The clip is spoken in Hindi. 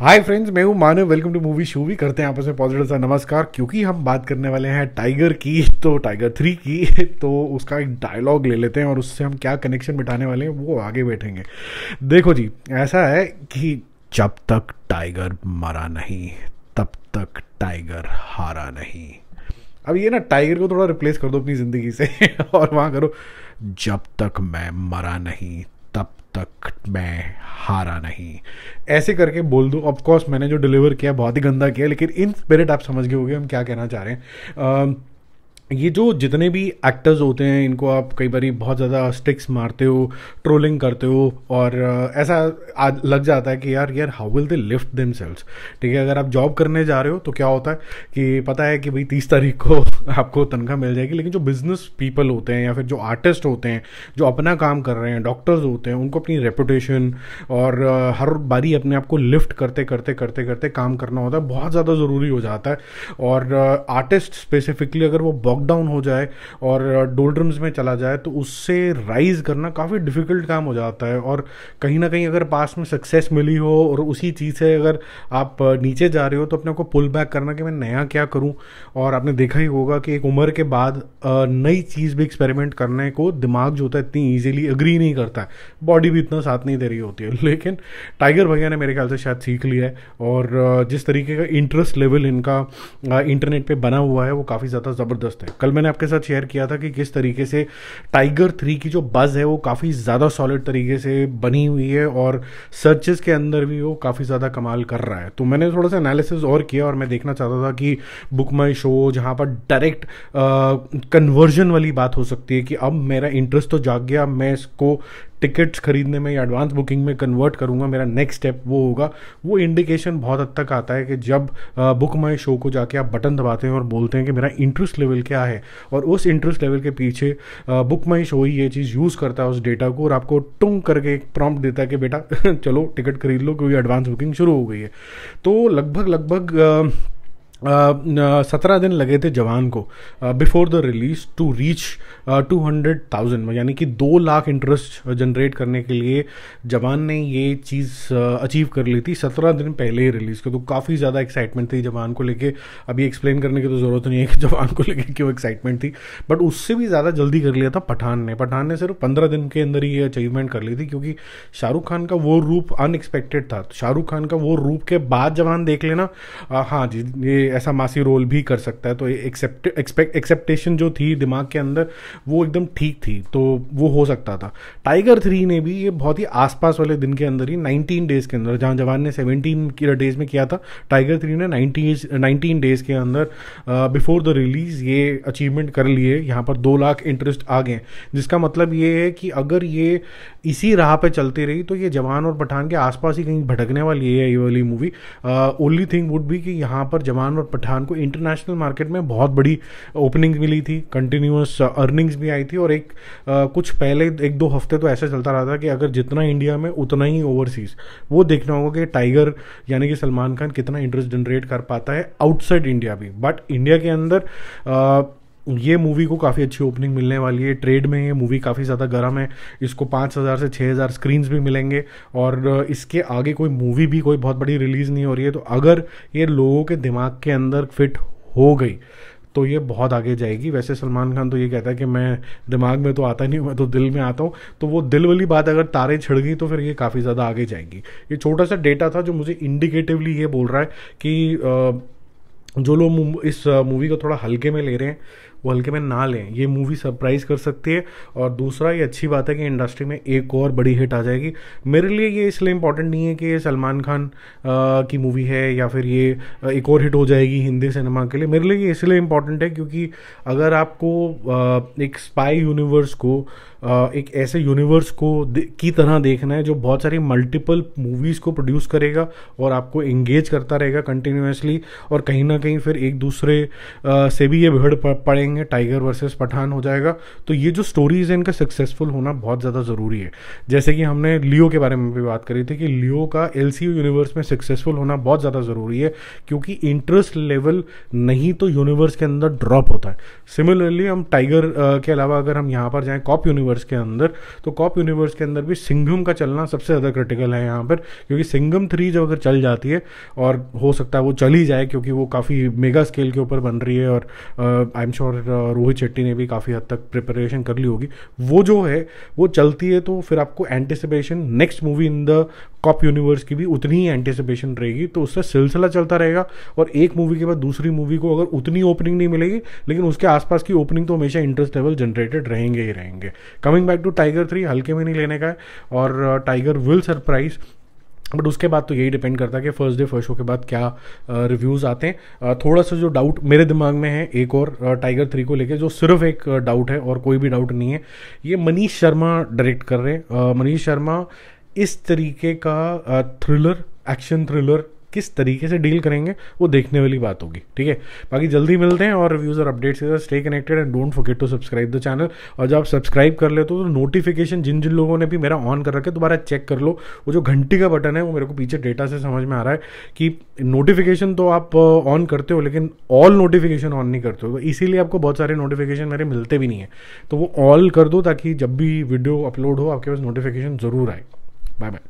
हाय फ्रेंड्स मैं हूँ Manav welcome to movie show भी करते हैं आपस में पॉजिटिव सा नमस्कार क्योंकि हम बात करने वाले हैं टाइगर की तो टाइगर थ्री की तो उसका एक डायलॉग ले लेते हैं और उससे हम क्या कनेक्शन बिठाने वाले हैं वो आगे बैठेंगे देखो जी ऐसा है कि जब तक टाइगर मरा नहीं तब तक टाइगर हारा नहीं अब ये ना टाइगर को थोड़ा रिप्लेस कर दो अपनी ज़िंदगी से और वहाँ करो जब तक मैं मरा नहीं तब तक मैं हारा नहीं ऐसे करके बोल दूँ ऑफकोर्स मैंने जो डिलीवर किया बहुत ही गंदा किया लेकिन इन स्पिरिट आप समझ गए होंगे हम क्या कहना चाह रहे हैं ये जो जितने भी एक्टर्स होते हैं इनको आप कई बार बहुत ज़्यादा स्टिक्स मारते हो ट्रोलिंग करते हो और ऐसा आज लग जाता है कि यार यार how will they lift them sales ठीक है अगर आप जॉब करने जा रहे हो तो क्या होता है कि पता है कि भाई तीस तारीख को आपको तनख्वाह मिल जाएगी लेकिन जो बिजनेस पीपल होते हैं या फिर जो आर्टिस्ट होते हैं जो अपना काम कर रहे हैं डॉक्टर्स होते हैं उनको अपनी रेपुटेशन और हर बारी अपने आप को लिफ्ट करते करते करते करते काम करना होता है बहुत ज़्यादा ज़रूरी हो जाता है और आर्टिस्ट स्पेसिफिकली अगर वो बॉकडाउन हो जाए और डोल्ड्रम्स में चला जाए तो उससे राइज करना काफ़ी डिफ़िकल्ट काम हो जाता है और कहीं ना कहीं अगर पास में सक्सेस मिली हो और उसी चीज़ से अगर आप नीचे जा रहे हो तो अपने को पुल बैक करना कि मैं नया क्या करूँ और आपने देखा ही होगा होगा कि एक उम्र के बाद नई चीज़ भी एक्सपेरिमेंट करने को दिमाग जो होता है इतनी ईजिली अग्री नहीं करता है बॉडी भी इतना साथ नहीं दे रही होती है लेकिन टाइगर भैया ने मेरे ख्याल से शायद सीख लिया है और जिस तरीके का इंटरेस्ट लेवल इनका इंटरनेट पर बना हुआ है वो काफ़ी ज़्यादा ज़बरदस्त है कल मैंने आपके साथ शेयर किया था कि किस तरीके से टाइगर थ्री की जो बज़ है वो काफ़ी ज़्यादा सॉलिड तरीके से बनी हुई है और सर्चेस के अंदर भी वो काफ़ी ज़्यादा कमाल कर रहा है तो मैंने थोड़ा सा एनालिसिस और किया और मैं देखना चाहता था कि बुक माई शो जहाँ पर डायरेक्ट डायरेक्ट कन्वर्जन वाली बात हो सकती है कि अब मेरा इंटरेस्ट तो जाग गया मैं इसको टिकट्स खरीदने में या एडवांस बुकिंग में कन्वर्ट करूँगा मेरा नेक्स्ट स्टेप वो होगा वो इंडिकेशन बहुत हद तक आता है कि जब बुक माई शो को जाके आप बटन दबाते हैं और बोलते हैं कि मेरा इंटरेस्ट लेवल क्या है और उस इंटरेस्ट लेवल के पीछे बुक माई शो ही ये चीज़ यूज़ करता है उस डेटा को और आपको टुंग करके एक प्रॉम्प्ट देता है कि बेटा चलो टिकट खरीद लो क्योंकि एडवांस बुकिंग शुरू हो गई है तो लगभग लगभग सत्रह दिन लगे थे जवान को before the release to reach two hundred thousand यानी कि दो लाख इंटरेस्ट जनरेट करने के लिए जवान ने ये चीज़ अचीव कर ली थी सत्रह दिन पहले ही रिलीज़ को तो काफ़ी ज़्यादा एक्साइटमेंट थी जवान को लेके अभी एक्सप्लेन करने की तो ज़रूरत नहीं है कि जवान को लेके क्यों एक्साइटमेंट थी बट उससे भी ज़्यादा जल्दी कर लिया था पठान ने पठान ने सिर्फ पंद्रह दिन के अंदर ही ये अचीवमेंट कर ली थी क्योंकि शाहरुख खान का वो रूप अनएक्सपेक्टेड था शाहरुख खान का वो रूप के बाद जवान देख लेना हाँ जी ये ऐसा मासी रोल भी कर सकता है तो एक्सेप्ट एक्सपेक्ट एक्सेप्टेशन जो थी दिमाग के अंदर वो एकदम ठीक थी तो वो हो सकता था टाइगर थ्री ने भी ये बहुत ही आसपास वाले दिन के अंदर ही 19 डेज़ के अंदर जहाँ जवान ने 17 डेज में किया था टाइगर थ्री ने नाइनटीन नाइनटीन डेज़ के अंदर बिफोर द रिलीज़ ये अचीवमेंट कर लिए यहाँ पर दो लाख इंटरेस्ट आ गए जिसका मतलब ये है कि अगर ये इसी राह पर चलती रही तो ये जवान और पठान के आसपास ही कहीं भटकने वाली है ये वाली मूवी ओनली थिंग वुड भी कि यहाँ पर जवान और पठान को इंटरनेशनल मार्केट में बहुत बड़ी ओपनिंग मिली थी कंटिन्यूस अर्निंग्स uh, भी आई थी और एक आ, uh, कुछ पहले एक दो हफ्ते तो ऐसा चलता रहा था कि अगर जितना इंडिया में उतना ही ओवरसीज वो देखना होगा कि टाइगर यानी कि सलमान खान कितना इंटरेस्ट जनरेट कर पाता है आउटसाइड इंडिया भी बट इंडिया के अंदर uh, ये मूवी को काफ़ी अच्छी ओपनिंग मिलने वाली है ट्रेड में ये मूवी काफ़ी ज़्यादा गर्म है इसको पाँच हज़ार से छः हज़ार स्क्रीन्स भी मिलेंगे और इसके आगे कोई मूवी भी कोई बहुत बड़ी रिलीज़ नहीं हो रही है तो अगर ये लोगों के दिमाग के अंदर फिट हो गई तो ये बहुत आगे जाएगी वैसे सलमान खान तो ये कहता है कि मैं दिमाग में तो आता नहीं मैं तो दिल में आता हूँ तो वो दिल वाली बात अगर तारे छिड़ गई तो फिर ये काफ़ी ज़्यादा आगे जाएगी ये छोटा सा डेटा था जो मुझे इंडिकेटिवली ये बोल रहा है कि जो लोग इस मूवी को थोड़ा हल्के में ले रहे हैं वो हल्के में ना लें ये मूवी सरप्राइज कर सकती है और दूसरा ये अच्छी बात है कि इंडस्ट्री में एक और बड़ी हिट आ जाएगी मेरे लिए ये इसलिए इंपॉर्टेंट नहीं है कि ये सलमान खान की मूवी है या फिर ये एक और हिट हो जाएगी हिंदी सिनेमा के लिए मेरे लिए ये इसलिए इंपॉर्टेंट है क्योंकि अगर आपको एक स्पाई यूनिवर्स को एक ऐसे यूनिवर्स को की तरह देखना है जो बहुत सारी मल्टीपल मूवीज़ को प्रोड्यूस करेगा और आपको एंगेज करता रहेगा कंटिन्यूसली और कहीं ना कहीं फिर एक दूसरे से भी ये भिड़ पड़ेंगे देंगे टाइगर वर्सेस पठान हो जाएगा तो ये जो स्टोरीज है इनका सक्सेसफुल होना बहुत ज़्यादा ज़रूरी है जैसे कि हमने लियो के बारे में भी बात करी थी कि लियो का एल यूनिवर्स में सक्सेसफुल होना बहुत ज़्यादा ज़रूरी है क्योंकि इंटरेस्ट लेवल नहीं तो यूनिवर्स के अंदर ड्रॉप होता है सिमिलरली हम टाइगर के अलावा अगर हम यहाँ पर जाएँ कॉप यूनिवर्स के अंदर तो कॉप यूनिवर्स के अंदर भी सिंघम का चलना सबसे ज़्यादा क्रिटिकल है यहाँ पर क्योंकि सिंघम थ्री जब अगर चल जाती है और हो सकता है वो चल ही जाए क्योंकि वो काफ़ी मेगा स्केल के ऊपर बन रही है और आई एम श्योर और रोहित शेट्टी ने भी काफ़ी हद तक प्रिपरेशन कर ली होगी वो जो है वो चलती है तो फिर आपको anticipation next movie in the cop universe की भी उतनी ही एंटिसिपेशन रहेगी तो उससे सिलसिला चलता रहेगा और एक मूवी के बाद दूसरी मूवी को अगर उतनी ओपनिंग नहीं मिलेगी लेकिन उसके आसपास की ओपनिंग तो हमेशा इंटरेस्ट लेवल जनरेटेड रहेंगे ही रहेंगे coming back to Tiger three हल्के में नहीं लेने का है और टाइगर विल सरप्राइज बट उसके बाद तो यही डिपेंड करता है कि फर्स्ट डे फर्स्ट शो के बाद क्या रिव्यूज़ आते हैं थोड़ा सा जो डाउट मेरे दिमाग में है एक और टाइगर थ्री को लेके जो सिर्फ एक डाउट है और कोई भी डाउट नहीं है ये मनीष शर्मा डायरेक्ट कर रहे हैं मनीष शर्मा इस तरीके का थ्रिलर एक्शन थ्रिलर किस तरीके से डील करेंगे वो देखने वाली बात होगी ठीक है बाकी जल्दी मिलते हैं और रिव्यूज़ और अपडेट्स के साथ stay connected and don't forget to subscribe the channel और जब आप सब्सक्राइब कर लेते हो तो नोटिफिकेशन जिन जिन लोगों ने भी मेरा ऑन कर रखा है दोबारा चेक कर लो वो जो घंटी का बटन है वो मेरे को पीछे डेटा से समझ में आ रहा है कि नोटिफिकेशन तो आप ऑन uh, करते हो लेकिन ऑल नोटिफिकेशन ऑन नहीं करते हो तो इसीलिए आपको बहुत सारे नोटिफिकेशन मेरे मिलते भी नहीं है तो वो ऑल कर दो ताकि जब भी वीडियो अपलोड हो आपके पास नोटिफिकेशन ज़रूर आए बाय बाय